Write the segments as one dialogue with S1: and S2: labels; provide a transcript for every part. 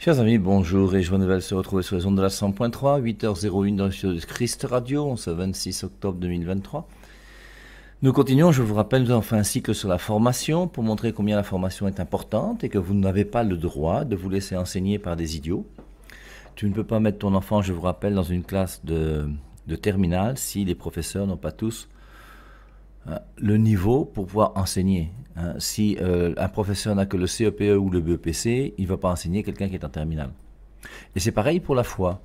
S1: Chers amis, bonjour et joie nouvelle se retrouver sur les ondes de la 100.3, 8h01 dans le studio de Christ Radio, ce 26 octobre 2023. Nous continuons, je vous rappelle, nous avons fait un cycle sur la formation pour montrer combien la formation est importante et que vous n'avez pas le droit de vous laisser enseigner par des idiots. Tu ne peux pas mettre ton enfant, je vous rappelle, dans une classe de, de terminale si les professeurs n'ont pas tous Hein, le niveau pour pouvoir enseigner. Hein. Si euh, un professeur n'a que le CEPE e ou le BEPC, il ne va pas enseigner quelqu'un qui est en terminale. Et c'est pareil pour la foi.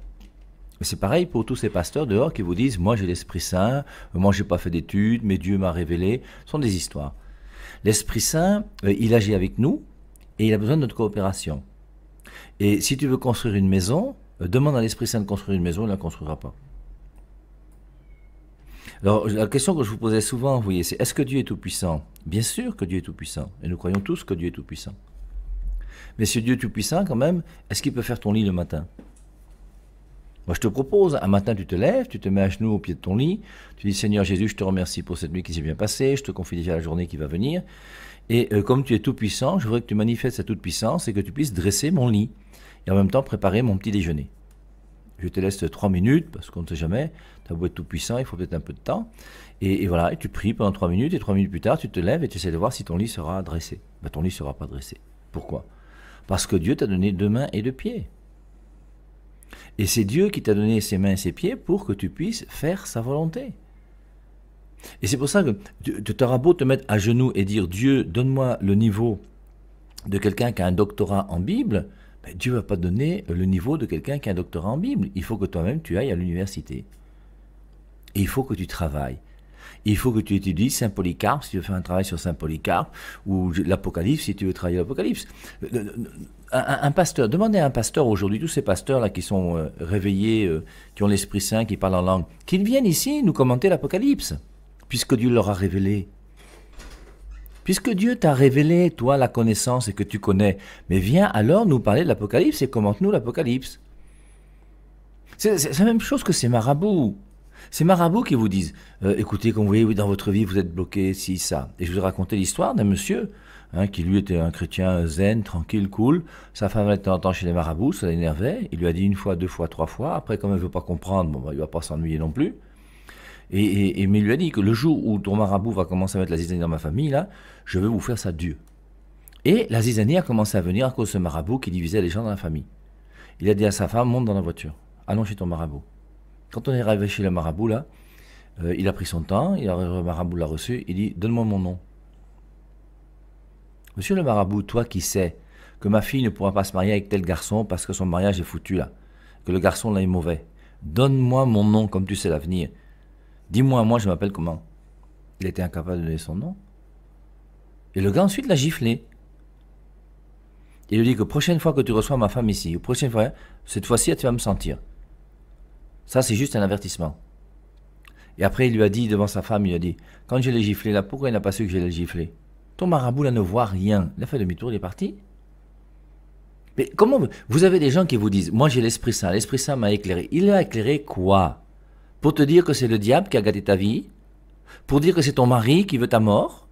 S1: C'est pareil pour tous ces pasteurs dehors qui vous disent Moi j'ai l'Esprit Saint, moi j'ai pas fait d'études, mais Dieu m'a révélé. Ce sont des histoires. L'Esprit Saint, euh, il agit avec nous et il a besoin de notre coopération. Et si tu veux construire une maison, euh, demande à l'Esprit Saint de construire une maison, il ne la construira pas. Alors, la question que je vous posais souvent, vous voyez, c'est est-ce que Dieu est tout-puissant Bien sûr que Dieu est tout-puissant, et nous croyons tous que Dieu est tout-puissant. Mais si Dieu est tout-puissant, quand même, est-ce qu'il peut faire ton lit le matin moi, je te propose, un matin, tu te lèves, tu te mets à genoux au pied de ton lit, tu dis Seigneur Jésus, je te remercie pour cette nuit qui s'est bien passée, je te confie déjà la journée qui va venir. Et euh, comme tu es tout puissant, je voudrais que tu manifestes ta toute puissance et que tu puisses dresser mon lit et en même temps préparer mon petit déjeuner je te laisse trois minutes, parce qu'on ne sait jamais, tu as beau être tout puissant, il faut peut-être un peu de temps. Et, voilà, et tu pries pendant trois minutes, et trois minutes plus tard, tu te lèves et tu essaies de voir si ton lit sera dressé. Ben, ton lit ne sera pas dressé. Pourquoi Parce que Dieu t'a donné deux mains et deux pieds. Et c'est Dieu qui t'a donné ses mains et ses pieds pour que tu puisses faire sa volonté. Et c'est pour ça que tu auras beau te mettre à genoux et dire Dieu, donne-moi le niveau de quelqu'un qui a un doctorat en Bible, ben, Dieu ne va pas donner le niveau de quelqu'un qui a un doctorat en Bible. Il faut que toi-même tu ailles à l'université. il faut que tu travailles. il faut que tu étudies Saint Polycarpe si tu veux faire un travail sur Saint Polycarpe ou l'Apocalypse si tu veux travailler l'Apocalypse. Euh, euh, euh, un, pasteur, demandez à un pasteur aujourd'hui, tous ces pasteurs-là qui sont réveillés, qui ont l'Esprit Saint, qui parlent en langue, qu'ils viennent ici nous commenter l'Apocalypse, puisque Dieu leur a révélé. Puisque Dieu t'a révélé, toi, la connaissance et que tu connais, mais viens alors nous parler de l'Apocalypse et commente-nous l'Apocalypse. C'est la même chose que ces marabouts. Ces marabouts qui vous disent euh, écoutez, comme vous voyez, dans votre vie, vous êtes bloqué, si, ça. Et je vous ai raconté l'histoire d'un monsieur hein, qui, lui, était un chrétien zen, tranquille, cool. Sa femme était en temps chez les marabouts, ça l'énervait. Il lui a dit une fois, deux fois, trois fois. Après, comme elle ne veut pas comprendre, bon, bah, il ne va pas s'ennuyer non plus. Et, mais il lui a dit que le jour où ton marabout va commencer à mettre la zizanie dans ma famille, là, je vais vous faire ça Dieu. Et la zizanie a commencé à venir à cause de ce marabout qui divisait les gens dans la famille. Il a dit à sa femme, monte dans la voiture, allons chez ton marabout. Quand on est arrivé chez le marabout, là, euh, il a pris son temps, il le marabout l'a reçu, il dit, donne-moi mon nom. Monsieur le marabout, toi qui sais que ma fille ne pourra pas se marier avec tel garçon parce que son mariage est foutu là, que le garçon là est mauvais, donne-moi mon nom comme tu sais l'avenir. Dis-moi, moi je m'appelle comment Il était incapable de donner son nom. Et le gars ensuite l'a giflé. Il lui dit que prochaine fois que tu reçois ma femme ici, ou prochaine fois, cette fois-ci, tu vas me sentir. Ça, c'est juste un avertissement. Et après, il lui a dit devant sa femme, il a dit, quand je l'ai giflé là, pourquoi il n'a pas su que je l'ai giflé Ton marabout là ne voit rien. Il a fait demi-tour, il est parti. Mais comment vous avez des gens qui vous disent, moi j'ai l'esprit saint, l'esprit saint m'a éclairé. Il a éclairé quoi pour te dire que c'est le diable qui a gâté ta vie, pour dire que c'est ton mari qui veut ta mort.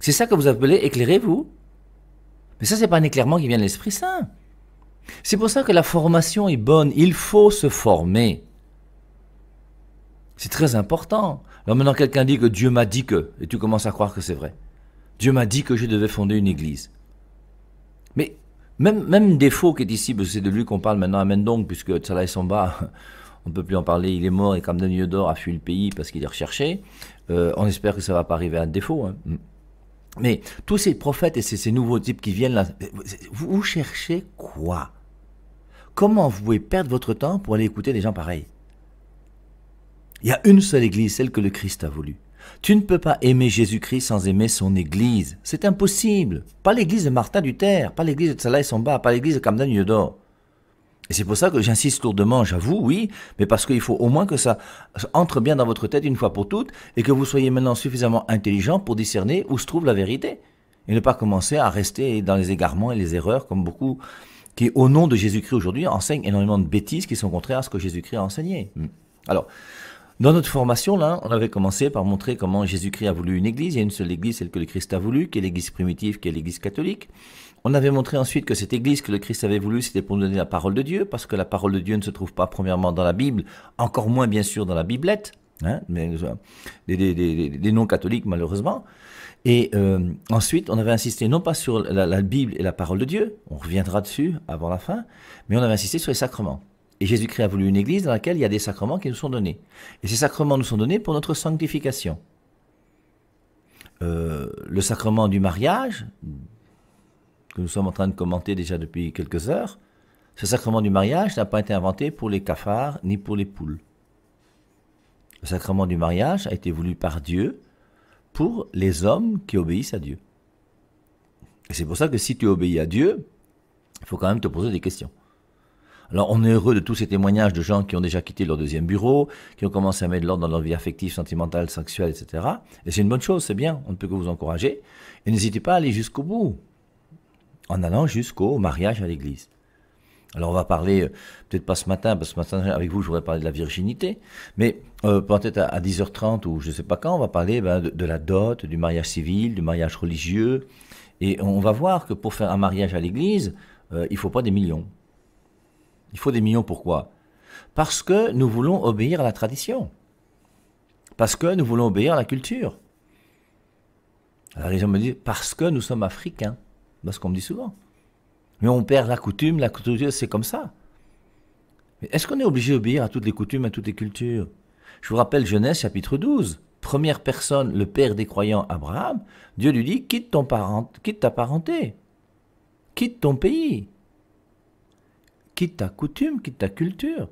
S1: C'est ça que vous appelez éclairez vous Mais ça, n'est pas un éclairement qui vient de l'Esprit Saint. C'est pour ça que la formation est bonne. Il faut se former. C'est très important. Alors maintenant, quelqu'un dit que Dieu m'a dit que, et tu commences à croire que c'est vrai. Dieu m'a dit que je devais fonder une église. Mais même, même défaut qui est ici, c'est de lui qu'on parle maintenant, amène donc, puisque Tsala et Somba on ne peut plus en parler, il est mort et Camden Yodor a fui le pays parce qu'il est recherché. Euh, on espère que ça ne va pas arriver à défaut. Hein. Mm. Mais tous ces prophètes et ces, nouveaux types qui viennent là, vous, cherchez quoi Comment vous pouvez perdre votre temps pour aller écouter des gens pareils Il y a une seule église, celle que le Christ a voulu. Tu ne peux pas aimer Jésus-Christ sans aimer son Église. C'est impossible. Pas l'Église de Martin Luther, pas l'Église de Salah et Somba, pas l'Église de Camden Yodor. Et c'est pour ça que j'insiste lourdement, j'avoue, oui, mais parce qu'il faut au moins que ça entre bien dans votre tête une fois pour toutes et que vous soyez maintenant suffisamment intelligent pour discerner où se trouve la vérité. Et ne pas commencer à rester dans les égarements et les erreurs comme beaucoup qui, au nom de Jésus-Christ aujourd'hui, enseignent énormément de bêtises qui sont contraires à ce que Jésus-Christ a enseigné. Hmm. Alors, dans notre formation, là, on avait commencé par montrer comment Jésus-Christ a voulu une église. Il y a une seule église, celle que le Christ a voulu, qui est l'église primitive, qui est l'église catholique. On avait montré ensuite que cette église que le Christ avait voulu, c'était pour nous donner la parole de Dieu, parce que la parole de Dieu ne se trouve pas premièrement dans la Bible, encore moins bien sûr dans la Biblette, hein, mais, des, euh, non-catholiques malheureusement. Et euh, ensuite, on avait insisté non pas sur la, Bible et la parole de Dieu, on reviendra dessus avant la fin, mais on avait insisté sur les sacrements. Et Jésus-Christ a voulu une église dans laquelle il y a des sacrements qui nous sont donnés. Et ces sacrements nous sont donnés pour notre sanctification. Euh, le sacrement du mariage, que nous sommes en train de commenter déjà depuis quelques heures, ce sacrement du mariage n'a pas été inventé pour les cafards ni pour les poules. Le sacrement du mariage a été voulu par Dieu pour les hommes qui obéissent à Dieu. Et c'est pour ça que si tu obéis à Dieu, il faut quand même te poser des questions. Alors on est heureux de tous ces témoignages de gens qui ont déjà quitté leur deuxième bureau, qui ont commencé à mettre l'ordre dans leur vie affective, sentimentale, sexuelle, etc. Et c'est une bonne chose, c'est bien, on ne peut que vous encourager. Et n'hésitez pas à aller jusqu'au bout en allant jusqu'au mariage à l'église. Alors on va parler, euh, peut-être pas ce matin, parce que ce matin avec vous je voudrais parler de la virginité, mais euh, peut-être à, 10h30 ou je ne sais pas quand, on va parler ben, de, la dot, du mariage civil, du mariage religieux, et on va voir que pour faire un mariage à l'église, euh, il ne faut pas des millions. Il faut des millions pourquoi Parce que nous voulons obéir à la tradition, parce que nous voulons obéir à la culture. Alors les gens me disent, parce que nous sommes africains. Bah, ce qu'on me dit souvent. Mais on perd la coutume, la coutume, c'est comme ça. Mais Est-ce qu'on est obligé d'obéir à toutes les coutumes, à toutes les cultures Je vous rappelle Genèse chapitre 12. Première personne, le père des croyants, Abraham, Dieu lui dit quitte, ton parent, quitte ta parenté, quitte ton pays, quitte ta coutume, quitte ta culture,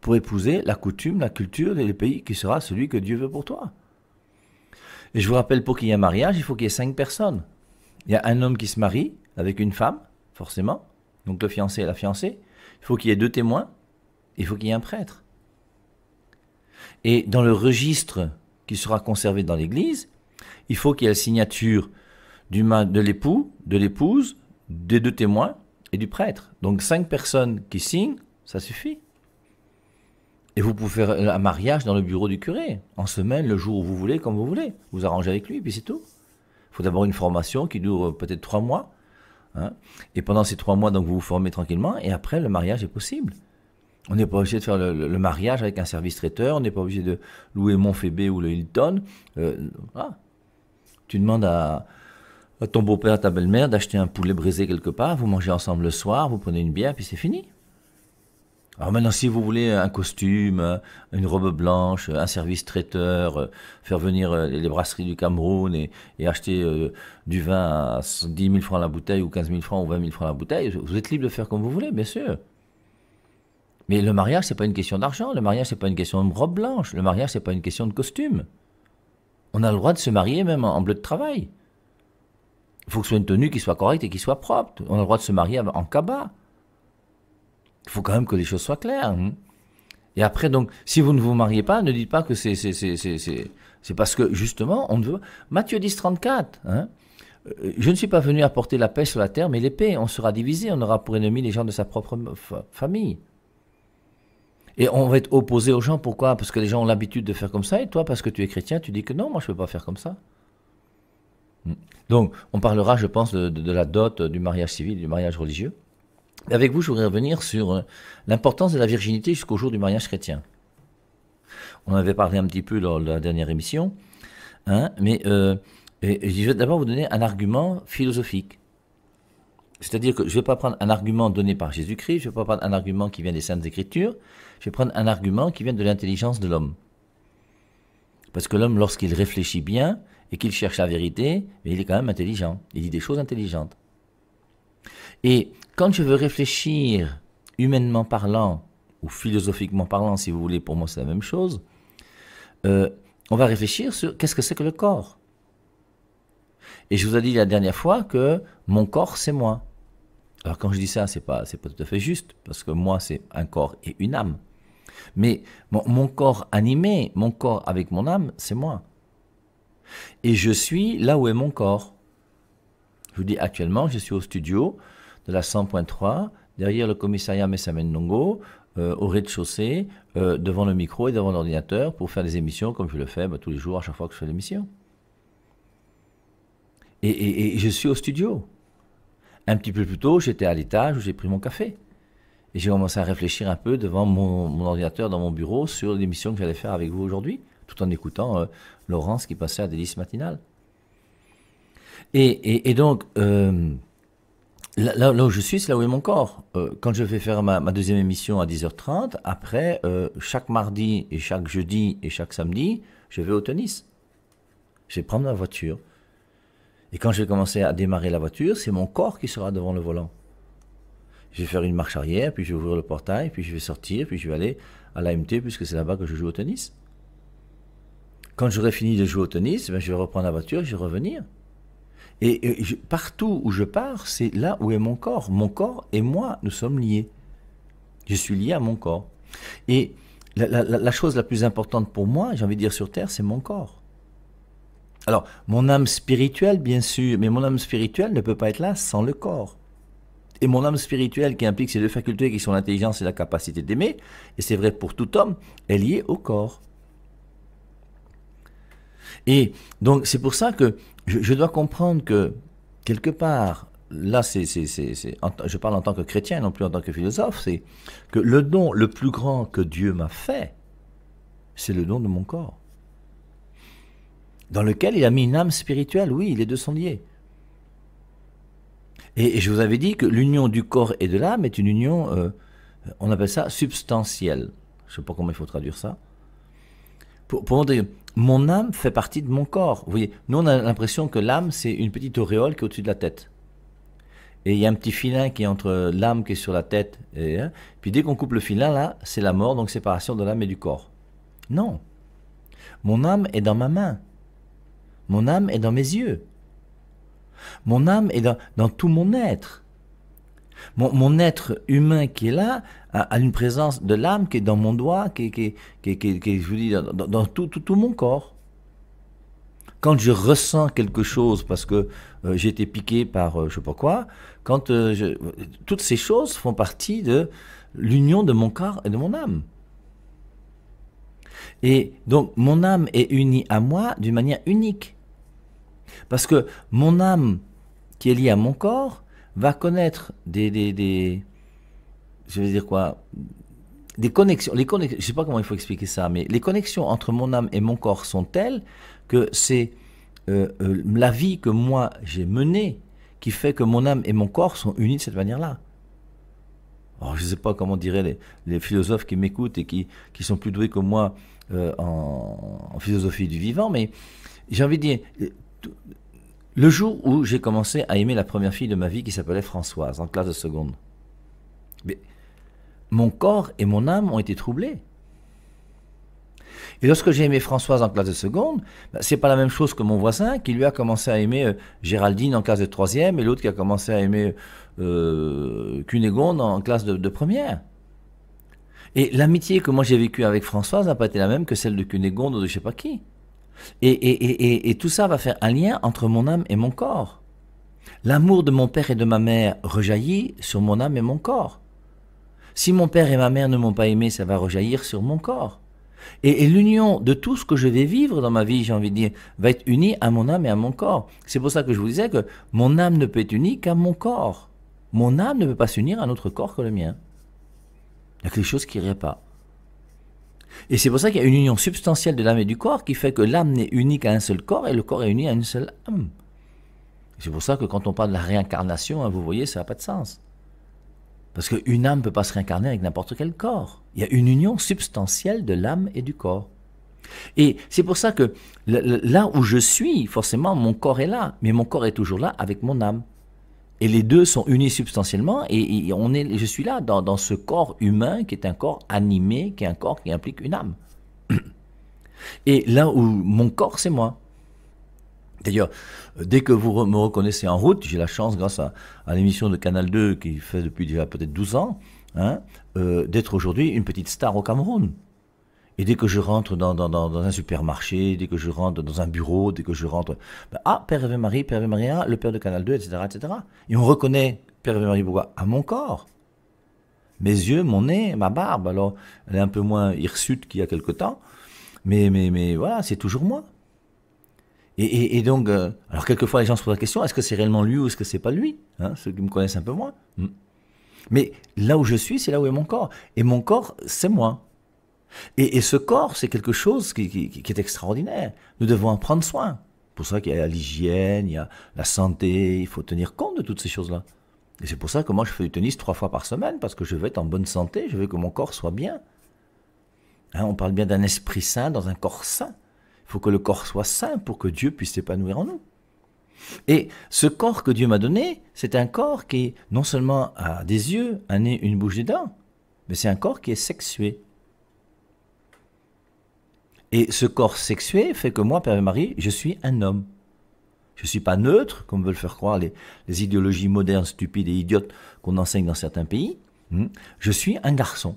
S1: pour épouser la coutume, la culture et le pays qui sera celui que Dieu veut pour toi. Et je vous rappelle, pour qu'il y ait un mariage, il faut qu'il y ait cinq personnes. Il y a un homme qui se marie avec une femme, forcément, donc le fiancé et la fiancée. Il faut qu'il y ait deux témoins, il faut qu'il y ait un prêtre. Et dans le registre qui sera conservé dans l'Église, il faut qu'il y ait la signature du de l'époux, de l'épouse, des deux témoins et du prêtre. Donc cinq personnes qui signent, ça suffit. Et vous pouvez faire un mariage dans le bureau du curé, en semaine, le jour où vous voulez, comme vous voulez. Vous arrangez avec lui, puis c'est tout faut d'abord une formation qui dure euh, peut-être trois mois. Hein. Et pendant ces trois mois, donc, vous vous formez tranquillement, et après, le mariage est possible. On n'est pas obligé de faire le, mariage avec un service traiteur, on n'est pas obligé de louer Montfébé ou le Hilton. Euh, tu demandes à, à ton beau-père, à ta belle-mère d'acheter un poulet brisé quelque part, vous mangez ensemble le soir, vous prenez une bière, puis c'est fini. Alors ah, maintenant, si vous voulez un costume, une robe blanche, un service traiteur, euh, faire venir euh, les brasseries du Cameroun et, acheter euh, du vin à 10 000 francs la bouteille ou 15 000 francs ou 20 000 francs la bouteille, vous êtes libre de faire comme vous voulez, bien sûr. Mais le mariage, n'est pas une question d'argent, le mariage, n'est pas une question de robe blanche, le mariage, n'est pas une question de costume. On a le droit de se marier même en, en bleu de travail. Il faut que ce soit une tenue qui soit correcte et qui soit propre. On a le droit de se marier en cabas. Il faut quand même que les choses soient claires. Hein. Et après, donc, si vous ne vous mariez pas, ne dites pas que c'est c'est parce que, justement, on ne veut Matthieu 10, 34, hein. euh, Je ne suis pas venu apporter la paix sur la terre, mais l'épée. On sera divisé, on aura pour ennemi les gens de sa propre famille. Et on va être opposé aux gens, pourquoi Parce que les gens ont l'habitude de faire comme ça, et toi, parce que tu es chrétien, tu dis que non, moi, je ne peux pas faire comme ça. Hmm. Donc, on parlera, je pense, de la dot, euh, du mariage civil, du mariage religieux. Avec vous, je voudrais revenir sur euh, l'importance de la virginité jusqu'au jour du mariage chrétien. On en avait parlé un petit peu lors de la dernière émission, hein, mais euh, je vais d'abord vous donner un argument philosophique. C'est-à-dire que je ne vais pas prendre un argument donné par Jésus-Christ, je ne vais pas prendre un argument qui vient des Saintes Écritures, je vais prendre un argument qui vient de l'intelligence de l'homme. Parce que l'homme, lorsqu'il réfléchit bien et qu'il cherche la vérité, il est quand même intelligent. Il dit des choses intelligentes. Et quand je veux réfléchir humainement parlant, ou philosophiquement parlant, si vous voulez, pour moi c'est la même chose, euh, on va réfléchir sur qu'est-ce que c'est que le corps. Et je vous ai dit la dernière fois que mon corps, c'est moi. Alors quand je dis ça, c'est pas, pas tout à fait juste, parce que moi, c'est un corps et une âme. Mais mon corps animé, mon corps avec mon âme, c'est moi. Et je suis là où est mon corps. Je vous dis actuellement, je suis au studio, de la 100.3, derrière le commissariat Messamen Nongo, euh, au rez-de-chaussée, euh, devant le micro et devant l'ordinateur pour faire des émissions comme je le fais bah, tous les jours à chaque fois que je fais l'émission. Et, je suis au studio. Un petit peu plus tôt, j'étais à l'étage où j'ai pris mon café. Et j'ai commencé à réfléchir un peu devant mon, ordinateur dans mon bureau sur l'émission que j'allais faire avec vous aujourd'hui, tout en écoutant euh, Laurence qui passait à des Matinale. Et, et donc, Là, où je suis, c'est là où est mon corps. Euh, quand je vais faire ma, deuxième émission à 10h30, après, euh, chaque mardi et chaque jeudi et chaque samedi, je vais au tennis. Je vais prendre ma voiture. Et quand je vais commencer à démarrer la voiture, c'est mon corps qui sera devant le volant. Je vais faire une marche arrière, puis je vais ouvrir le portail, puis je vais sortir, puis je vais aller à l'AMT, puisque c'est là-bas que je joue au tennis. Quand j'aurai fini de jouer au tennis, ben, je vais reprendre la voiture, je vais revenir. Et, partout où je pars, c'est là où est mon corps. Mon corps et moi, nous sommes liés. Je suis lié à mon corps. Et la, la chose la plus importante pour moi, j'ai envie de dire sur Terre, c'est mon corps. Alors, mon âme spirituelle, bien sûr, mais mon âme spirituelle ne peut pas être là sans le corps. Et mon âme spirituelle, qui implique ces deux facultés qui sont l'intelligence et la capacité d'aimer, et c'est vrai pour tout homme, est liée au corps. Et donc c'est pour ça que je, dois comprendre que quelque part, là c'est, je parle en tant que chrétien, non plus en tant que philosophe, c'est que le don le plus grand que Dieu m'a fait, c'est le don de mon corps, dans lequel il a mis une âme spirituelle, oui, les deux sont liés. Et, et je vous avais dit que l'union du corps et de l'âme est une union, euh, on appelle ça substantielle. Je ne sais pas comment il faut traduire ça pour, pour dire, mon âme fait partie de mon corps. Vous voyez, nous on a l'impression que l'âme c'est une petite auréole qui est au-dessus de la tête. Et il y a un petit filin qui est entre l'âme qui est sur la tête. Et, hein. puis dès qu'on coupe le filin là, c'est la mort, donc séparation de l'âme et du corps. Non. Mon âme est dans ma main. Mon âme est dans mes yeux. Mon âme est dans tout mon être. Mon, être humain qui est là a, une présence de l'âme qui est dans mon doigt, qui est, je vous dis, dans, tout, mon corps. Quand je ressens quelque chose parce que euh, j'ai été piqué par euh, je sais pas quoi, quand euh, toutes ces choses font partie de l'union de mon corps et de mon âme. Et donc mon âme est unie à moi d'une manière unique. Parce que mon âme qui est liée à mon corps, va connaître des, je veux dire quoi, des connexions, les connexions, je sais pas comment il faut expliquer ça, mais les connexions entre mon âme et mon corps sont telles que c'est euh, euh, la vie que moi j'ai menée qui fait que mon âme et mon corps sont unis de cette manière-là. Alors, je ne sais pas comment diraient les, philosophes qui m'écoutent et qui, qui sont plus doués que moi euh, en, en, philosophie du vivant, mais j'ai envie de dire, le jour où j'ai commencé à aimer la première fille de ma vie qui s'appelait Françoise, en classe de seconde. mon corps et mon âme ont été troublés. Et lorsque j'ai aimé Françoise en classe de seconde, ce bah, c'est pas la même chose que mon voisin qui lui a commencé à aimer euh, Géraldine en classe de troisième et l'autre qui a commencé à aimer euh, Cunégonde en classe de, première. Et l'amitié que moi j'ai vécue avec Françoise n'a pas été la même que celle de Cunégonde ou de je sais pas qui. Et, tout ça va faire un lien entre mon âme et mon corps. L'amour de mon père et de ma mère rejaillit sur mon âme et mon corps. Si mon père et ma mère ne m'ont pas aimé, ça va rejaillir sur mon corps. Et, l'union de tout ce que je vais vivre dans ma vie, j'ai envie de dire, va être unie à mon âme et à mon corps. C'est pour ça que je vous disais que mon âme ne peut être unie qu'à mon corps. Mon âme ne peut pas s'unir à un autre corps que le mien. Il y a quelque chose qui ne pas. Et c'est pour ça qu'il y a une union substantielle de l'âme et du corps qui fait que l'âme n'est unique à un seul corps et le corps est uni à une seule âme. C'est pour ça que quand on parle de la réincarnation, hein, vous voyez, ça n'a pas de sens. Parce qu'une âme ne peut pas se réincarner avec n'importe quel corps. Il y a une union substantielle de l'âme et du corps. Et c'est pour ça que là où je suis, forcément, mon corps est là, mais mon corps est toujours là avec mon âme. Et les deux sont unis substantiellement, et, on est, je suis là dans, ce corps humain qui est un corps animé, qui est un corps qui implique une âme. Et là où mon corps, c'est moi. D'ailleurs, euh, dès que vous me reconnaissez en route, j'ai la chance, grâce à, l'émission de Canal 2 qui fait depuis déjà peut-être 12 ans, hein, euh, d'être aujourd'hui une petite star au Cameroun. Et dès que je rentre dans, un supermarché, dès que je rentre dans un bureau, dès que je rentre, bah, ah, Père Hervé Marie, Père Hervé Marie, le Père de Canal 2, etc., etc. Et on reconnaît Père Hervé Marie pourquoi à mon corps. Mes yeux, mon nez, ma barbe. Alors, elle est un peu moins hirsute qu'il y a quelque temps. Mais, mais, mais voilà, c'est toujours moi. Et, donc, euh, alors quelquefois les gens se posent la question, est-ce que c'est réellement lui ou est-ce que c'est pas lui hein, Ceux qui me connaissent un peu moins. Hmm. Mais là où je suis, c'est là où est mon corps. Et mon corps, c'est moi. Et, ce corps, c'est quelque chose qui, est extraordinaire. Nous devons en prendre soin. C'est Pour ça qu'il y a l'hygiène, il y a la santé, il faut tenir compte de toutes ces choses-là. Et c'est pour ça que moi je fais du tennis trois fois par semaine, parce que je veux être en bonne santé, je veux que mon corps soit bien. Hein, on parle bien d'un esprit saint dans un corps saint. Il faut que le corps soit sain pour que Dieu puisse s'épanouir en nous. Et ce corps que Dieu m'a donné, c'est un corps qui non seulement a des yeux, un nez, une bouche, des dents, mais c'est un corps qui est sexué. Et ce corps sexué fait que moi, Père et Marie, je suis un homme. Je ne suis pas neutre, comme veulent faire croire les, idéologies modernes, stupides et idiotes qu'on enseigne dans certains pays. Hmm. Je suis un garçon.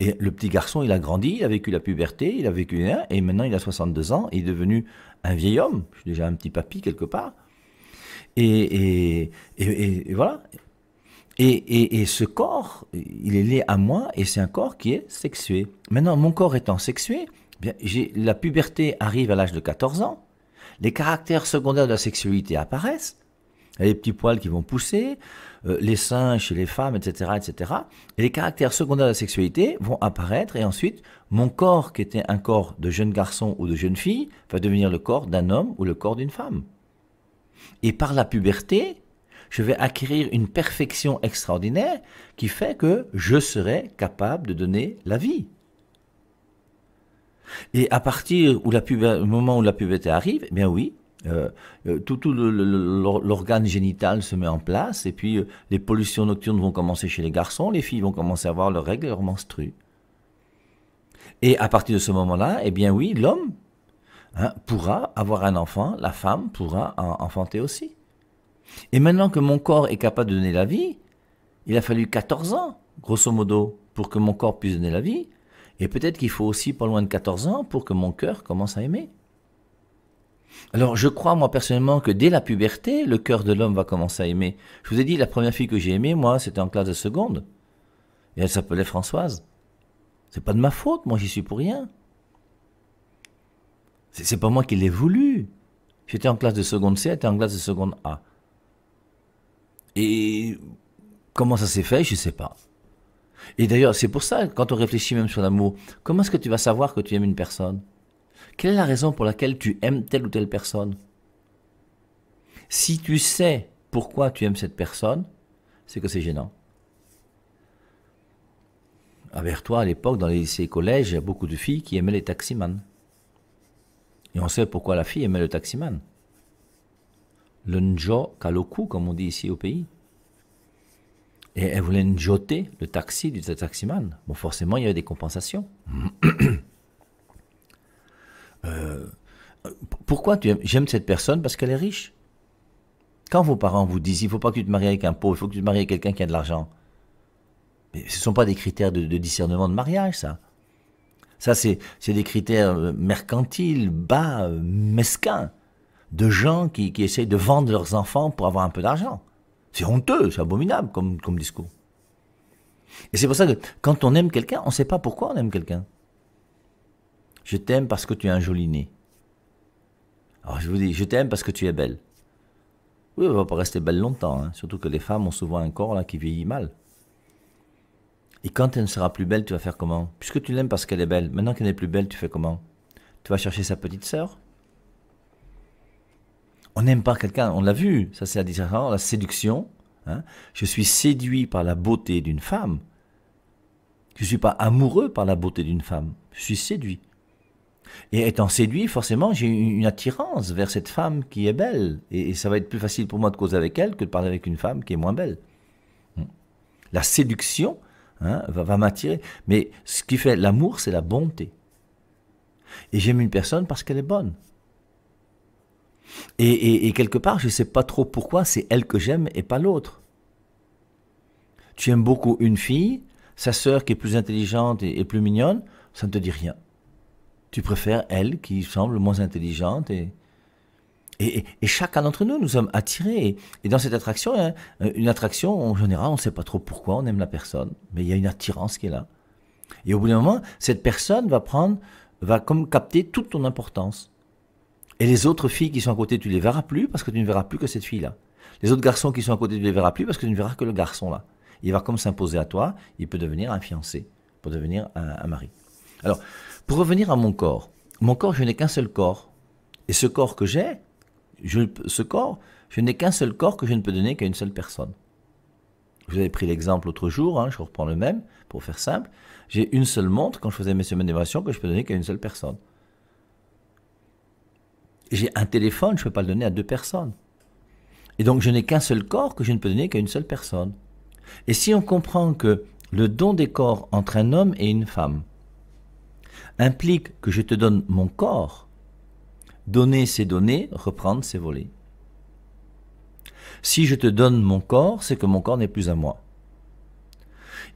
S1: Et le petit garçon, il a grandi, il a vécu la puberté, il a vécu et maintenant il a 62 ans, il est devenu un vieil homme. Je suis déjà un petit papy quelque part. et voilà. Et, ce corps, il est lié à moi et c'est un corps qui est sexué. Maintenant, mon corps étant sexué, eh la puberté arrive à l'âge de 14 ans, les caractères secondaires de la sexualité apparaissent, les petits poils qui vont pousser, euh, les seins chez les femmes, etc., etc. Et les caractères secondaires de la sexualité vont apparaître et ensuite, mon corps qui était un corps de jeune garçon ou de jeune fille va devenir le corps d'un homme ou le corps d'une femme. Et par la puberté, je vais acquérir une perfection extraordinaire qui fait que je serai capable de donner la vie. Et à partir du moment où la puberté arrive, eh bien oui, euh, euh, tout, l'organe génital se met en place et puis euh, les pollutions nocturnes vont commencer chez les garçons, les filles vont commencer à avoir leurs règles et leurs menstrues. Et à partir de ce moment-là, eh bien oui, l'homme hein, pourra avoir un enfant, la femme pourra enfanter aussi. Et maintenant que mon corps est capable de donner la vie, il a fallu 14 ans, grosso modo, pour que mon corps puisse donner la vie. Et peut-être qu'il faut aussi pas loin de 14 ans pour que mon cœur commence à aimer. Alors je crois moi personnellement que dès la puberté, le cœur de l'homme va commencer à aimer. Je vous ai dit, la première fille que j'ai aimée, moi, c'était en classe de seconde. Et elle s'appelait Françoise. C'est pas de ma faute, moi j'y suis pour rien. C'est pas moi qui l'ai voulu. J'étais en classe de seconde C, elle était en classe de seconde A. Et comment ça s'est fait, je ne sais pas. Et d'ailleurs, c'est pour ça, quand on réfléchit même sur l'amour, comment est-ce que tu vas savoir que tu aimes une personne Quelle est la raison pour laquelle tu aimes telle ou telle personne Si tu sais pourquoi tu aimes cette personne, c'est que c'est gênant. À ah, toi, à l'époque, dans les lycées et collèges, il y a beaucoup de filles qui aimaient les taximans. Et on sait pourquoi la fille aimait le taximan le njo kaloku, comme on dit ici au pays. Et elle voulait njoter le taxi du taximan. Bon, forcément, il y avait des compensations. Euh, pourquoi J'aime cette personne parce qu'elle est riche. Quand vos parents vous disent, il ne faut pas que tu te maries avec un pauvre, il faut que tu te maries avec quelqu'un qui a de l'argent. ce ne sont pas des critères de, de discernement de mariage, ça. Ça, c'est des critères euh, mercantiles, bas, euh, mesquins de gens qui, essayent de vendre leurs enfants pour avoir un peu d'argent. C'est honteux, c'est abominable comme, discours. Et c'est pour ça que quand on aime quelqu'un, on ne sait pas pourquoi on aime quelqu'un. Je t'aime parce que tu as un joli nez. Alors je vous dis, je t'aime parce que tu es belle. Oui, on ne va pas rester belle longtemps, hein. surtout que les femmes ont souvent un corps là qui vieillit mal. Et quand elle ne sera plus belle, tu vas faire comment Puisque tu l'aimes parce qu'elle est belle, maintenant qu'elle n'est plus belle, tu fais comment Tu vas chercher sa petite sœur on n'aime pas quelqu'un, on l'a vu, ça c'est la différence, la séduction. Hein. Je suis séduit par la beauté d'une femme. Je ne suis pas amoureux par la beauté d'une femme, je suis séduit. Et étant séduit, forcément, j'ai une attirance vers cette femme qui est belle. Et, ça va être plus facile pour moi de causer avec elle que de parler avec une femme qui est moins belle. Hmm. La séduction hein, va m'attirer. Mais ce qui fait l'amour, c'est la bonté. Et j'aime une personne parce qu'elle est bonne. Et, quelque part, je ne sais pas trop pourquoi, c'est elle que j'aime et pas l'autre. Tu aimes beaucoup une fille, sa sœur qui est plus intelligente et, plus mignonne, ça ne te dit rien. Tu préfères elle qui semble moins intelligente et, et, chacun d'entre nous, nous sommes attirés. Et, dans cette attraction, hein, euh, une attraction, en général, on ne sait pas trop pourquoi on aime la personne, mais il y a une attirance qui est là. Et au bout d'un moment, cette personne va prendre, va comme capter toute ton importance. Et les autres filles qui sont à côté, tu les verras plus parce que tu ne verras plus que cette fille-là. Les autres garçons qui sont à côté, tu les verras plus parce que tu ne verras que le garçon-là. Il va comme s'imposer à toi, il peut devenir un fiancé, pour devenir un, mari. Alors, pour revenir à mon corps, mon corps, je n'ai qu'un seul corps. Et ce corps que j'ai, je, ce corps, je n'ai qu'un seul corps que je ne peux donner qu'à une seule personne. vous avez pris l'exemple l'autre jour, hein, je reprends le même, pour faire simple. J'ai une seule montre, quand je faisais mes semaines d'émotion, que je peux donner qu'à une seule personne. J'ai un téléphone, je ne peux pas le donner à deux personnes. Et donc je n'ai qu'un seul corps que je ne peux donner qu'à une seule personne. Et si on comprend que le don des corps entre un homme et une femme implique que je te donne mon corps, donner c'est donner, reprendre c'est voler. Si je te donne mon corps, c'est que mon corps n'est plus à moi.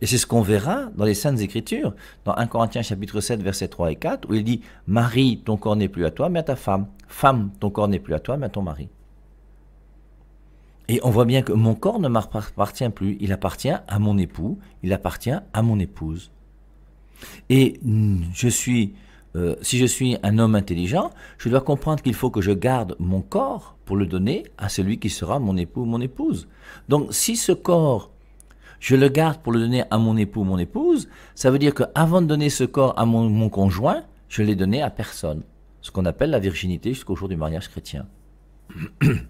S1: Et c'est ce qu'on verra dans les Saintes Écritures, dans 1 Corinthiens chapitre 7, versets 3 et 4, où il dit Marie, ton corps n'est plus à toi, mais à ta femme. Femme, ton corps n'est plus à toi, mais à ton mari. Et on voit bien que mon corps ne m'appartient plus, il appartient à mon époux, il appartient à mon épouse. Et je suis, euh, si je suis un homme intelligent, je dois comprendre qu'il faut que je garde mon corps pour le donner à celui qui sera mon époux ou mon épouse. Donc si ce corps je le garde pour le donner à mon époux ou mon épouse, ça veut dire qu'avant de donner ce corps à mon, conjoint, je l'ai donné à personne. Ce qu'on appelle la virginité jusqu'au jour du mariage chrétien.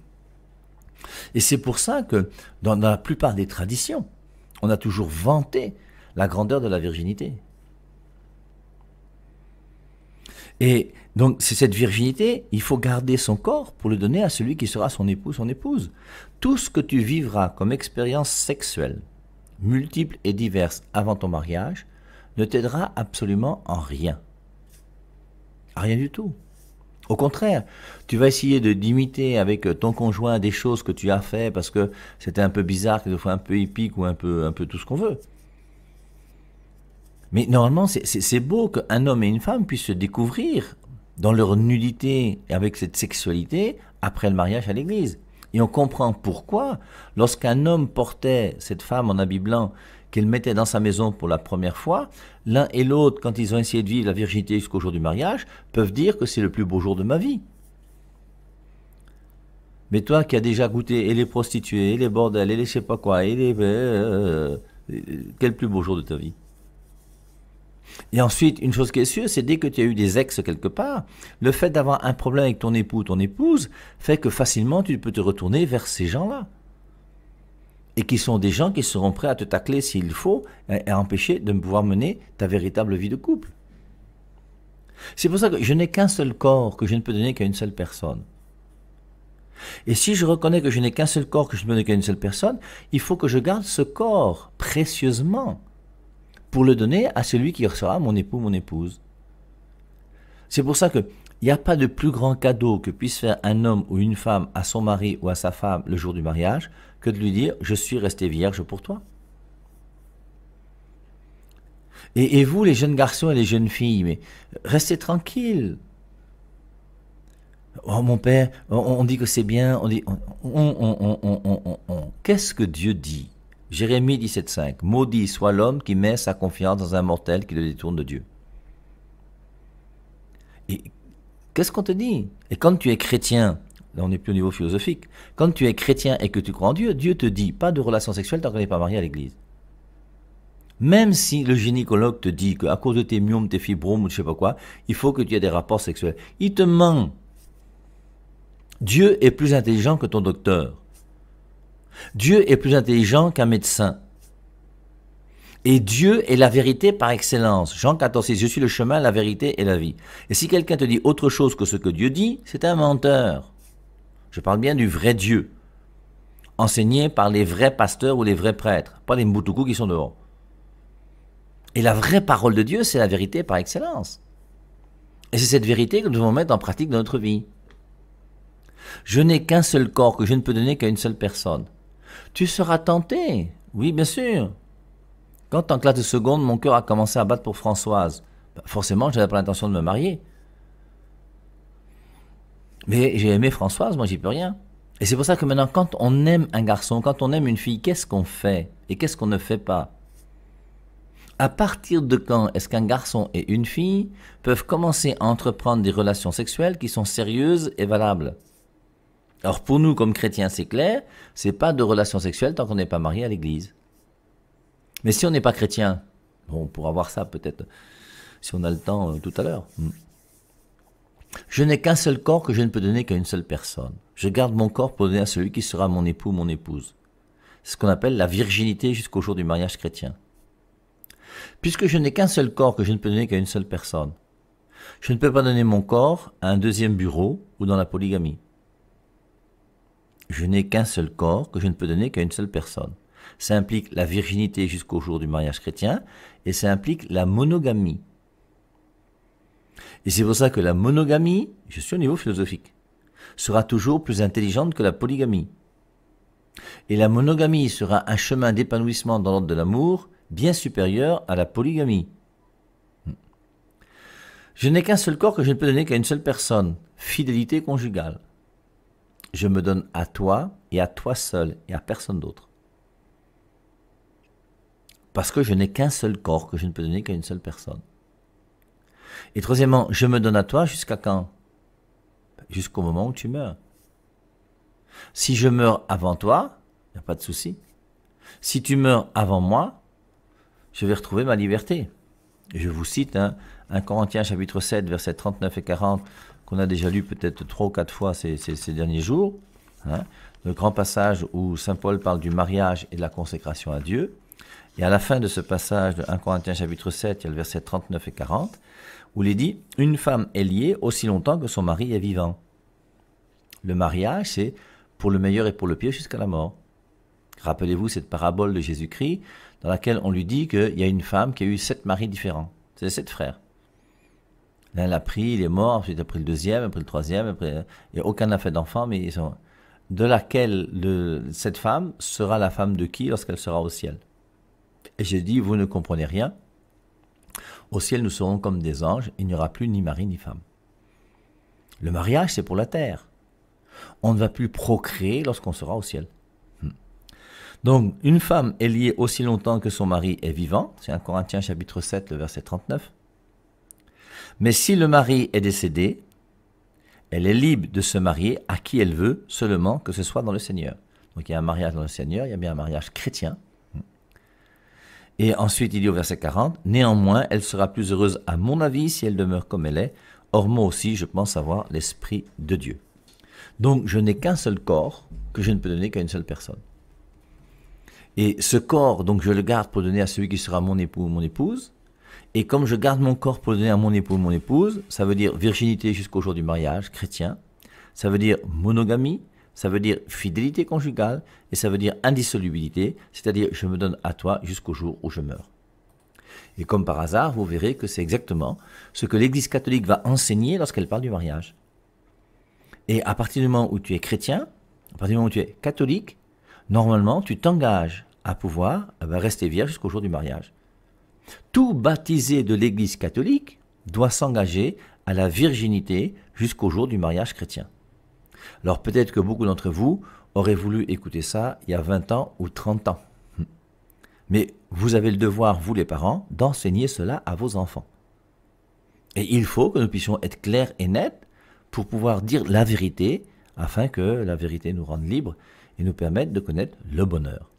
S1: Et c'est pour ça que dans, dans la plupart des traditions, on a toujours vanté la grandeur de la virginité. Et donc, c'est cette virginité, il faut garder son corps pour le donner à celui qui sera son époux, son épouse. Tout ce que tu vivras comme expérience sexuelle, multiples et diverses avant ton mariage, ne t'aidera absolument en rien. Ah, rien du tout. Au contraire, tu vas essayer de d'imiter avec ton conjoint des choses que tu as faites parce que c'était un peu bizarre, quelquefois un peu épique ou un peu, un peu tout ce qu'on veut. Mais normalement, c'est beau qu'un homme et une femme puissent se découvrir dans leur nudité et avec cette sexualité après le mariage à l'église. Et on comprend pourquoi, lorsqu'un homme portait cette femme en habit blanc qu'il mettait dans sa maison pour la première fois, l'un et l'autre, quand ils ont essayé de vivre la virginité jusqu'au jour du mariage, peuvent dire que c'est le plus beau jour de ma vie. Mais toi qui as déjà goûté et les prostituées, et les bordels, et les je sais pas quoi, et les... Euh, euh, euh, quel plus beau jour de ta vie et ensuite, une chose qui est sûre, c'est dès que tu as eu des ex quelque part, le fait d'avoir un problème avec ton époux ou ton épouse fait que facilement tu peux te retourner vers ces gens-là. Et qui sont des gens qui seront prêts à te tacler s'il faut et à empêcher de pouvoir mener ta véritable vie de couple. C'est pour ça que je n'ai qu'un seul corps que je ne peux donner qu'à une seule personne. Et si je reconnais que je n'ai qu'un seul corps que je ne peux donner qu'à une seule personne, il faut que je garde ce corps précieusement pour le donner à celui qui sera mon époux, mon épouse. C'est pour ça qu'il n'y a pas de plus grand cadeau que puisse faire un homme ou une femme à son mari ou à sa femme le jour du mariage que de lui dire Je suis resté vierge pour toi. Et, vous, les jeunes garçons et les jeunes filles, restez tranquilles. Oh mon père, on, dit que c'est bien, on dit on, on, on, on, on Qu'est-ce que Dieu dit Jérémie 17.5. Maudit soit l'homme qui met sa confiance dans un mortel qui le détourne de Dieu. Et qu'est-ce qu'on te dit Et quand tu es chrétien, là on n'est plus au niveau philosophique, quand tu es chrétien et que tu crois en Dieu, Dieu te dit pas de relation sexuelle tant qu'on n'est pas marié à l'église. Même si le gynécologue te dit qu'à cause de tes myomes, tes fibromes ou je sais pas quoi, il faut que tu aies des rapports sexuels, il te ment. Dieu est plus intelligent que ton docteur. Dieu est plus intelligent qu'un médecin. Et Dieu est la vérité par excellence. Jean 14, 6, je suis le chemin, la vérité et la vie. Et si quelqu'un te dit autre chose que ce que Dieu dit, c'est un menteur. Je parle bien du vrai Dieu, enseigné par les vrais pasteurs ou les vrais prêtres, pas les mbutuku qui sont dehors. Et la vraie parole de Dieu, c'est la vérité par excellence. Et c'est cette vérité que nous devons mettre en pratique dans notre vie. Je n'ai qu'un seul corps que je ne peux donner qu'à une seule personne. Tu seras tenté. Oui, bien sûr. Quand en classe de seconde, mon cœur a commencé à battre pour Françoise, ben, forcément je n'avais pas l'intention de me marier. Mais j'ai aimé Françoise, moi j'y peux rien. Et c'est pour ça que maintenant, quand on aime un garçon, quand on aime une fille, qu'est-ce qu'on fait et qu'est-ce qu'on ne fait pas À partir de quand est-ce qu'un garçon et une fille peuvent commencer à entreprendre des relations sexuelles qui sont sérieuses et valables alors pour nous, comme chrétiens, c'est clair, c'est pas de relation sexuelle tant qu'on n'est pas marié à l'église. Mais si on n'est pas chrétien, bon, on pourra voir ça peut-être si on a le temps euh, tout à l'heure. Hmm. Je n'ai qu'un seul corps que je ne peux donner qu'à une seule personne. Je garde mon corps pour donner à celui qui sera mon époux ou mon épouse. C'est ce qu'on appelle la virginité jusqu'au jour du mariage chrétien. Puisque je n'ai qu'un seul corps que je ne peux donner qu'à une seule personne, je ne peux pas donner mon corps à un deuxième bureau ou dans la polygamie je n'ai qu'un seul corps que je ne peux donner qu'à une seule personne. Ça implique la virginité jusqu'au jour du mariage chrétien et ça implique la monogamie. Et c'est pour ça que la monogamie, je suis au niveau philosophique, sera toujours plus intelligente que la polygamie. Et la monogamie sera un chemin d'épanouissement dans l'ordre de l'amour bien supérieur à la polygamie. Je n'ai qu'un seul corps que je ne peux donner qu'à une seule personne, fidélité conjugale je me donne à toi et à toi seul et à personne d'autre. Parce que je n'ai qu'un seul corps que je ne peux donner qu'à une seule personne. Et troisièmement, je me donne à toi jusqu'à quand Jusqu'au moment où tu meurs. Si je meurs avant toi, il n'y a pas de souci. Si tu meurs avant moi, je vais retrouver ma liberté. Je vous cite 1 hein, Corinthiens chapitre 7, versets 39 et 40. On a déjà lu peut-être trois ou quatre fois ces, derniers jours. Hein, le grand passage où Saint Paul parle du mariage et de la consécration à Dieu. Et à la fin de ce passage de 1 Corinthiens chapitre 7, il y a le verset 39 et 40, où il est dit « Une femme est liée aussi longtemps que son mari est vivant. » Le mariage, c'est pour le meilleur et pour le pire jusqu'à la mort. Rappelez-vous cette parabole de Jésus-Christ dans laquelle on lui dit qu'il y a une femme qui a eu sept maris différents, c'est sept frères. L'un l'a pris, il est mort, ensuite il a pris le deuxième, après le troisième, après, et aucun n'a fait d'enfant, mais ils De laquelle cette femme sera la femme de qui lorsqu'elle sera au ciel Et j'ai dit, vous ne comprenez rien. Au ciel, nous serons comme des anges, il n'y aura plus ni mari ni femme. Le mariage, c'est pour la terre. On ne va plus procréer lorsqu'on sera au ciel. Hmm. Donc, une femme est liée aussi longtemps que son mari est vivant. C'est un Corinthiens chapitre 7, le verset 39. Mais si le mari est décédé, elle est libre de se marier à qui elle veut, seulement que ce soit dans le Seigneur. Donc il y a un mariage dans le Seigneur, il y a bien un mariage chrétien. Et ensuite, il dit au verset 40, Néanmoins, elle sera plus heureuse à mon avis si elle demeure comme elle est. Or moi aussi, je pense avoir l'Esprit de Dieu. Donc je n'ai qu'un seul corps que je ne peux donner qu'à une seule personne. Et ce corps, donc je le garde pour donner à celui qui sera mon époux ou mon épouse. Et comme je garde mon corps pour donner à mon époux ou mon épouse, ça veut dire virginité jusqu'au jour du mariage chrétien, ça veut dire monogamie, ça veut dire fidélité conjugale, et ça veut dire indissolubilité, c'est-à-dire je me donne à toi jusqu'au jour où je meurs. Et comme par hasard, vous verrez que c'est exactement ce que l'Église catholique va enseigner lorsqu'elle parle du mariage. Et à partir du moment où tu es chrétien, à partir du moment où tu es catholique, normalement, tu t'engages à pouvoir eh ben, rester vierge jusqu'au jour du mariage. Tout baptisé de l'Église catholique doit s'engager à la virginité jusqu'au jour du mariage chrétien. Alors peut-être que beaucoup d'entre vous auraient voulu écouter ça il y a 20 ans ou 30 ans. Mais vous avez le devoir, vous les parents, d'enseigner cela à vos enfants. Et il faut que nous puissions être clairs et nets pour pouvoir dire la vérité, afin que la vérité nous rende libres et nous permette de connaître le bonheur.